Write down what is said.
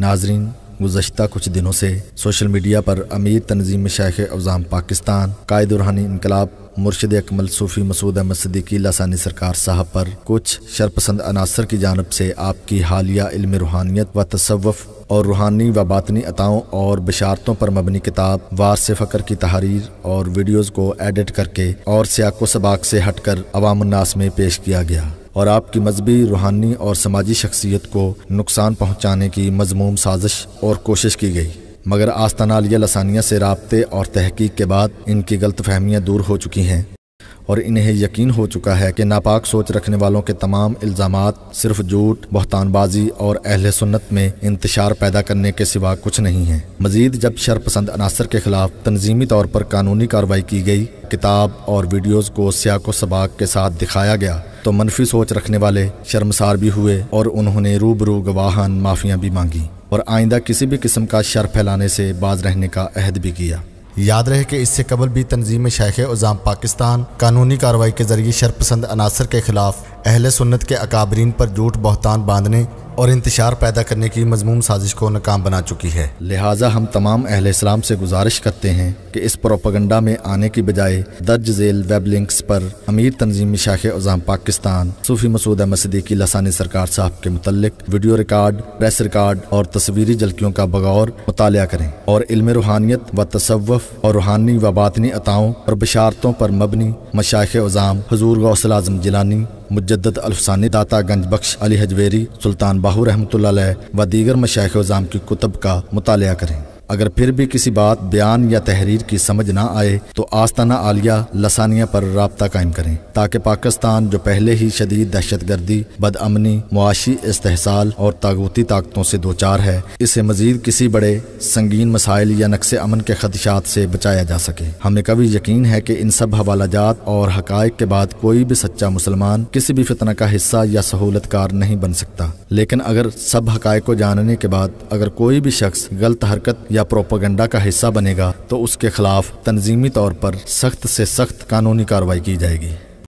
ناظرین گزشتہ کچھ دنوں سے سوشل میڈیا پر امیر تنظیم شیخ اوزام پاکستان قائد روحانی انقلاب مرشد اکمل صوفی مسعود احمد صدیقی لسانی سرکار صاحب پر کچھ شرپسند عناصر کی جانب سے آپ کی حالیہ علم روحانیت و تصوف اور روحانی و باطنی عطاؤں اور بشارتوں پر مبنی کتاب وار سے فقر کی تحریر اور ویڈیوز کو ایڈٹ کر کے اور سیاق و سباق سے ہٹ کر عوام الناس میں پیش کیا گیا اور آپ کی مذہبی روحانی اور سماجی شخصیت کو نقصان پہنچانے کی مضموم سازش اور کوشش کی گئی مگر علیہ لسانیہ سے رابطے اور تحقیق کے بعد ان کی غلط فہمیاں دور ہو چکی ہیں اور انہیں یقین ہو چکا ہے کہ ناپاک سوچ رکھنے والوں کے تمام الزامات صرف جھوٹ بہتان بازی اور اہل سنت میں انتشار پیدا کرنے کے سوا کچھ نہیں ہیں مزید جب شرپسند عناصر کے خلاف تنظیمی طور پر قانونی کارروائی کی گئی کتاب اور ویڈیوز کو سیاق و سباق کے ساتھ دکھایا گیا تو منفی سوچ رکھنے والے شرمسار بھی ہوئے اور انہوں نے روبرو گواہن معافیاں بھی مانگی اور آئندہ کسی بھی قسم کا شر پھیلانے سے باز رہنے کا عہد بھی کیا یاد رہے کہ اس سے قبل بھی تنظیم شیخ وزام پاکستان قانونی کارروائی کے ذریعے شرپسند عناصر کے خلاف اہل سنت کے اکابرین پر جھوٹ بہتان باندھنے اور انتشار پیدا کرنے کی مضموم سازش کو ناکام بنا چکی ہے لہٰذا ہم تمام اہل اسلام سے گزارش کرتے ہیں کہ اس پروپگنڈا میں آنے کی بجائے درج ذیل ویب لنکس پر امیر تنظیم شاخ اعظام پاکستان صوفی مسعود احمد کی لسانی سرکار صاحب کے متعلق ویڈیو ریکارڈ پریس ریکارڈ اور تصویری جلکیوں کا بغور مطالعہ کریں اور علم روحانیت و تصوف اور روحانی و باطنی اطاؤں اور بشارتوں پر مبنی مشاخ اعظام حضور اعظم جیلانی مجدد الفسانی داتا گنج بخش علی حجویری سلطان باہو رحمۃ اللہ علیہ و دیگر مشایخ وزام کی کتب کا مطالعہ کریں اگر پھر بھی کسی بات بیان یا تحریر کی سمجھ نہ آئے تو آستانہ عالیہ لسانیہ پر رابطہ قائم کریں تاکہ پاکستان جو پہلے ہی شدید دہشت گردی بد امنی معاشی استحصال اور تاغوتی طاقتوں سے دوچار ہے اسے مزید کسی بڑے سنگین مسائل یا نقص امن کے خدشات سے بچایا جا سکے ہمیں کبھی یقین ہے کہ ان سب حوالہ جات اور حقائق کے بعد کوئی بھی سچا مسلمان کسی بھی فتنہ کا حصہ یا سہولت کار نہیں بن سکتا لیکن اگر سب حقائق کو جاننے کے بعد اگر کوئی بھی شخص غلط حرکت یا پروپاگنڈا کا حصہ بنے گا تو اس کے خلاف تنظیمی طور پر سخت سے سخت قانونی کارروائی کی جائے گی